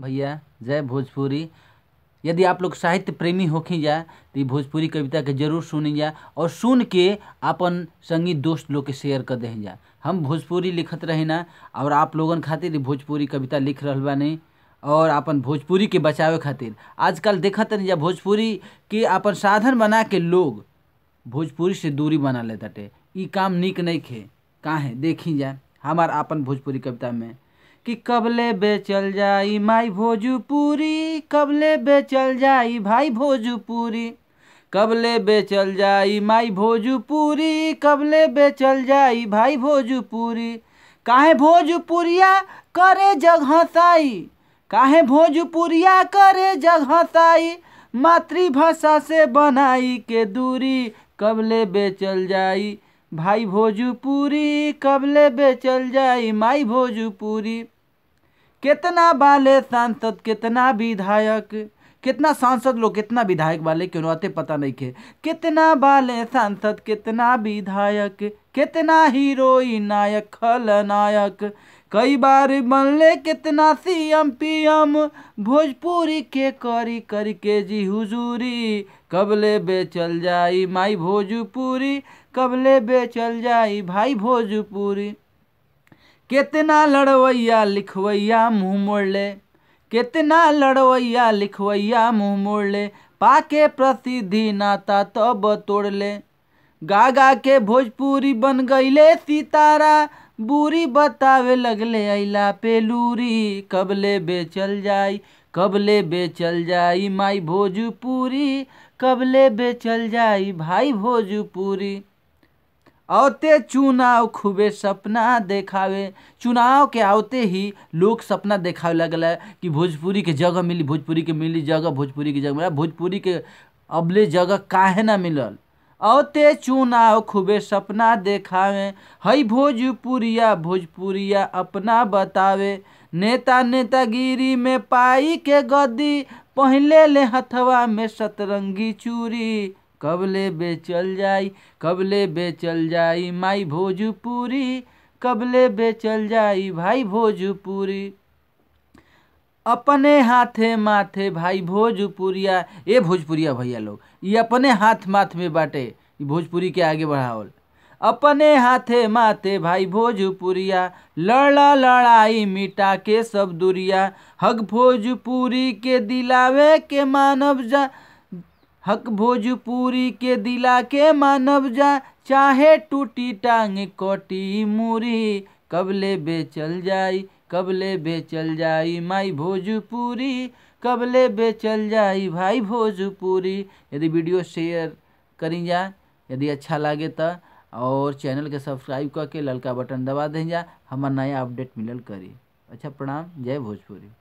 भैया जय भोजपुरी यदि आप लोग साहित्य प्रेमी होखी जाए तो भोजपुरी कविता के जरूर सुनी जाए और सुन के अपन संगी दोस्त लोग के शेयर कर दें जाए हम भोजपुरी लिखत रहे ना और आप लोगन खातिर भोजपुरी कविता लिख रहा बानी और अपन भोजपुरी के बचावे खातिर आजकल देखते नहीं जा भोजपुरी के अपन साधन बना के लोग भोजपुरी से दूरी बना लेते काम निक नहीं खे काहे देखी जाए हमार अपन भोजपुरी कविता में कि कबले बेचल जाई माई भोजपुरी कबले बेचल जाई भाई भोजपुरी कबले बेचल जाई माई भोजपुरी कबले बेचल जाई भाई भोजपुरी काहे भोजपुरिया करे जग हसाई काहे भोजपुरिया करे जग हसाई मातृभाषा से बनाई के दूरी कबले बेचल जाई भाई भोजपुरी कबले बेचल जाई माई भोजपुरी कितना बाले सांसद कितना विधायक कितना सांसद लोग कितना विधायक वाले क्यों आते पता नहीं के कितना बाले सांसद कितना विधायक कितना हीरो नायक खलनायक कई बार बनले कितना सीएम पीएम भोजपुरी के करी करी के जी हुजूरी कबले बेचल जाई माई भोजपुरी कबले बेचल जाई भाई भोजपुरी कितना लड़वैया लिखवैया मुँह मोड़ ले कितना लड़वैया लिखवैया मुँह मोड़ ले पाके प्रसिद्धि नाता तो बतोड़ ले गागा के भोजपुरी बन ले सितारा बूरी बतावे लगले अला पेलूरी कब बेचल जाई कबले बेचल जाई माई भोजपुरी कबले बेचल जाई भाई भोजपुरी औते चुनाव खूबे सपना देखावे चुनाव के आते ही लोग सपना देखावे लगल कि भोजपुरी के जगह मिली भोजपुरी के मिली जगह भोजपुरी के जगह मिला भोजपुरी के अबले जगह काहे ना मिलल औते चुनाव खूबे सपना देखावे हई भोजपुरिया भोजपुरिया अपना बतावे नेता नेतागिरी में पाई के गद्दी पहले ले हथवा में सतरंगी चूरी कबले बेचल जाई कबले बेचल जाई माई भोजपुरी कबले बेचल जाई भाई भोजपुरी अपने हाथे माथे भाई भोजपुरिया ए भोजपुरिया भैया लोग ये अपने हाथ माथ में बाटे भोजपुरी के आगे बढ़ावल अपने हाथे माथे भाई भोजपुरिया लड़ा लड़ाई मिटा के सब दूरिया हक भोजपुरी के दिलावे के मानव जा हक भोजपुरी के दिला के मानव जा चाहे टूटी टांग कोटी मूरी कबले बेचल जाई कबले बेचल जाई माई भोजपुरी कबले बेचल जाई भाई भोजपुरी यदि वीडियो शेयर करी जा यदि अच्छा लागे तो और चैनल के सब्सक्राइब करके ललका बटन दबा दें जा हमारा नया अपडेट मिलल करी अच्छा प्रणाम जय भोजपुरी